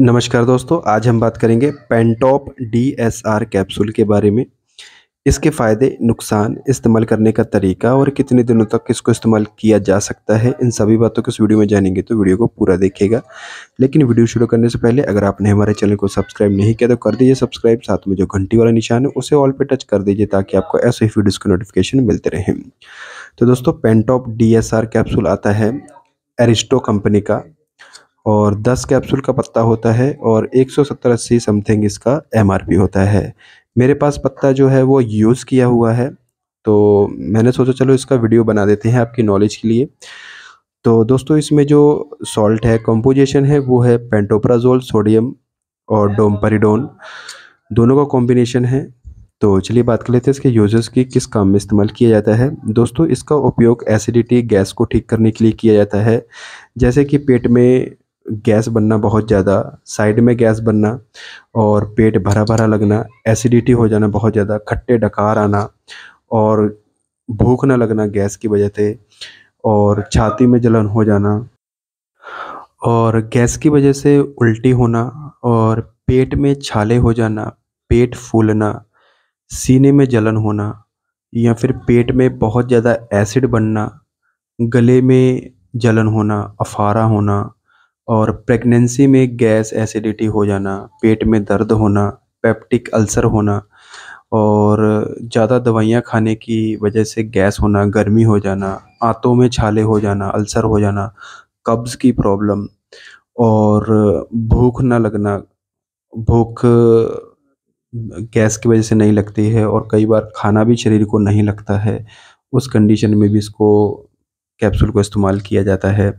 नमस्कार दोस्तों आज हम बात करेंगे पेंटॉप डीएसआर कैप्सूल के बारे में इसके फ़ायदे नुकसान इस्तेमाल करने का तरीका और कितने दिनों तक इसको इस्तेमाल किया जा सकता है इन सभी बातों को इस वीडियो में जानेंगे तो वीडियो को पूरा देखिएगा लेकिन वीडियो शुरू करने से पहले अगर आपने हमारे चैनल को सब्सक्राइब नहीं किया तो कर दीजिए सब्सक्राइब साथ में जो घंटी वाला निशान है उसे ऑल पर टच कर दीजिए ताकि आपको ऐसे ही वीडियोज़ के नोटिफिकेशन मिलते रहें तो दोस्तों पेंटॉप डी कैप्सूल आता है एरिस्टो कंपनी का और 10 कैप्सूल का पत्ता होता है और एक सौ सत्तर अस्सी समथिंग इसका एम होता है मेरे पास पत्ता जो है वो यूज़ किया हुआ है तो मैंने सोचा चलो इसका वीडियो बना देते हैं आपकी नॉलेज के लिए तो दोस्तों इसमें जो सॉल्ट है कॉम्पोजिशन है वो है पेंटोप्राजोल सोडियम और डोमपरिडोन दोनों का कॉम्बिनेशन है तो चलिए बात कर लेते हैं इसके यूजर्स की किस काम में इस्तेमाल किया जाता है दोस्तों इसका उपयोग एसिडिटी गैस को ठीक करने के लिए किया जाता है जैसे कि पेट में गैस बनना बहुत ज़्यादा साइड में गैस बनना और पेट भरा भरा लगना एसिडिटी हो जाना बहुत ज़्यादा खट्टे डकार आना और भूख ना लगना गैस की वजह से और छाती में जलन हो जाना और गैस की वजह से उल्टी होना और पेट में छाले हो जाना पेट फूलना सीने में जलन होना या फिर पेट में बहुत ज़्यादा एसिड बनना गले में जलन होना अफारा होना और प्रेगनेंसी में गैस एसिडिटी हो जाना पेट में दर्द होना पेप्टिक अल्सर होना और ज़्यादा दवाइयाँ खाने की वजह से गैस होना गर्मी हो जाना आंतों में छाले हो जाना अल्सर हो जाना कब्ज़ की प्रॉब्लम और भूख ना लगना भूख गैस की वजह से नहीं लगती है और कई बार खाना भी शरीर को नहीं लगता है उस कंडीशन में भी इसको कैप्सूल को इस्तेमाल किया जाता है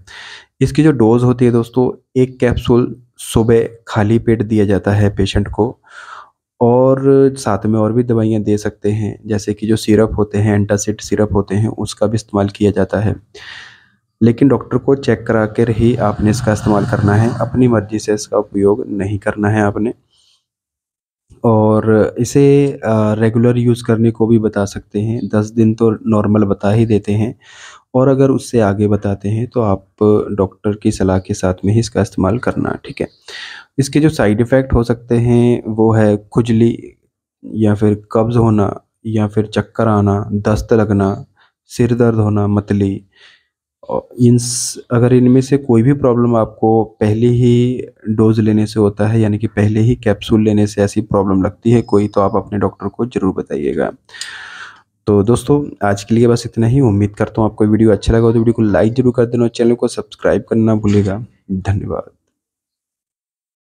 इसकी जो डोज़ होती है दोस्तों एक कैप्सूल सुबह खाली पेट दिया जाता है पेशेंट को और साथ में और भी दवाइयाँ दे सकते हैं जैसे कि जो सिरप होते हैं एंटासिड सिरप होते हैं उसका भी इस्तेमाल किया जाता है लेकिन डॉक्टर को चेक करा कर ही आपने इसका इस्तेमाल करना है अपनी मर्ज़ी से इसका उपयोग नहीं करना है आपने और इसे रेगुलर यूज़ करने को भी बता सकते हैं दस दिन तो नॉर्मल बता ही देते हैं और अगर उससे आगे बताते हैं तो आप डॉक्टर की सलाह के साथ में ही इसका इस्तेमाल करना ठीक है इसके जो साइड इफ़ेक्ट हो सकते हैं वो है खुजली या फिर कब्ज़ होना या फिर चक्कर आना दस्त लगना सिर दर्द होना मतली इन अगर इनमें से कोई भी प्रॉब्लम आपको पहले ही डोज लेने से होता है यानी कि पहले ही कैप्सूल लेने से ऐसी प्रॉब्लम लगती है कोई तो आप अपने डॉक्टर को ज़रूर बताइएगा तो दोस्तों आज के लिए बस इतना ही उम्मीद करता हूँ आपको वीडियो अच्छा लगा तो वीडियो को लाइक जरूर कर देना और चैनल को सब्सक्राइब करना भूलेगा धन्यवाद